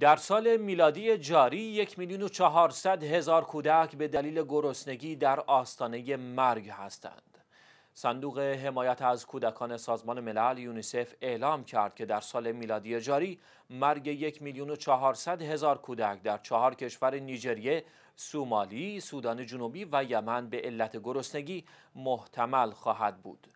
در سال میلادی جاری یک میلیون و چهارصد هزار کودک به دلیل گرسنگی در آستانه مرگ هستند. صندوق حمایت از کودکان سازمان ملل یونیسف اعلام کرد که در سال میلادی جاری مرگ یک میلیون و چهارصد هزار کودک در چهار کشور نیجریه، سومالی، سودان جنوبی و یمن به علت گرسنگی محتمل خواهد بود.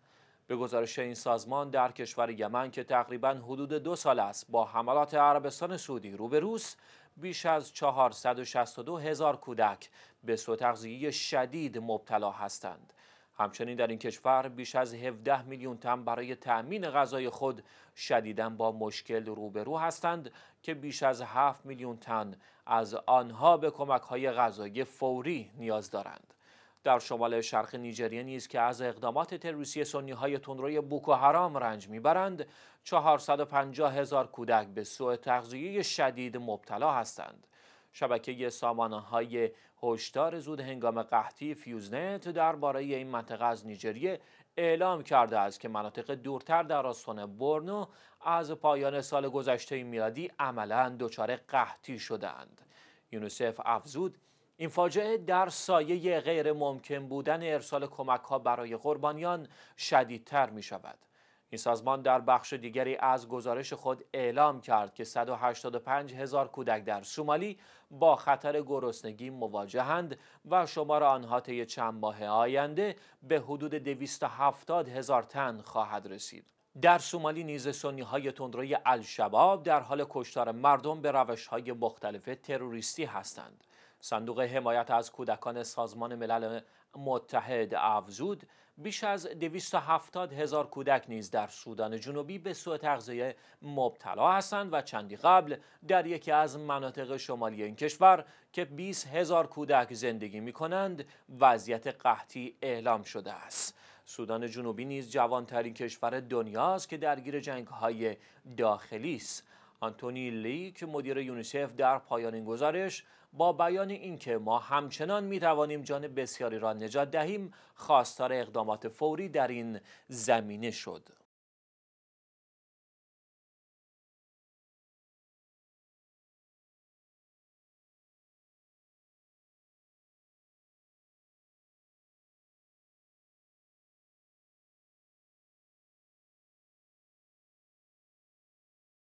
به گزارش این سازمان در کشور یمن که تقریبا حدود دو سال است با حملات عربستان سعودی روبروس بیش از 462 هزار کودک به سو تغذیه شدید مبتلا هستند. همچنین در این کشور بیش از 17 میلیون تن برای تأمین غذای خود شدیداً با مشکل روبرو هستند که بیش از 7 میلیون تن از آنها به کمک‌های غذایی فوری نیاز دارند. در شمال شرق نیجریه نیز که از اقدامات تروریستی سنی های تندروی بوکو حرام رنج میبرند 450 هزار کودک به سوء تغذیه شدید مبتلا هستند شبکه سامانه های هشدار زود هنگام قحطی فیوزنت درباره این منطقه از نیجریه اعلام کرده است که مناطق دورتر در استان برنو از پایان سال گذشته میلادی عملا دچار قحطی شدند یونیسف افزود این فاجعه در سایه غیر ممکن بودن ارسال کمک ها برای قربانیان شدیدتر می شود. این سازمان در بخش دیگری از گزارش خود اعلام کرد که 185 هزار کودک در سومالی با خطر گرسنگی مواجهند و شمار آنها طی چند ماه آینده به حدود 270 هزار تن خواهد رسید. در سومالی نیز سنی های تندروی الشباب در حال کشتار مردم به روش های مختلف تروریستی هستند. صندوق حمایت از کودکان سازمان ملل متحد افزود بیش از 270 هزار کودک نیز در سودان جنوبی به سوء تغذیه مبتلا هستند و چندی قبل در یکی از مناطق شمالی این کشور که 20 هزار کودک زندگی می کنند وضعیت قحطی اعلام شده است سودان جنوبی نیز جوانترین کشور دنیا است که درگیر جنگ های داخلی است آنتونی لی که مدیر یونیسف در پایان این گزارش با بیان اینکه ما همچنان می توانیم جان بسیاری را نجات دهیم خواستار اقدامات فوری در این زمینه شد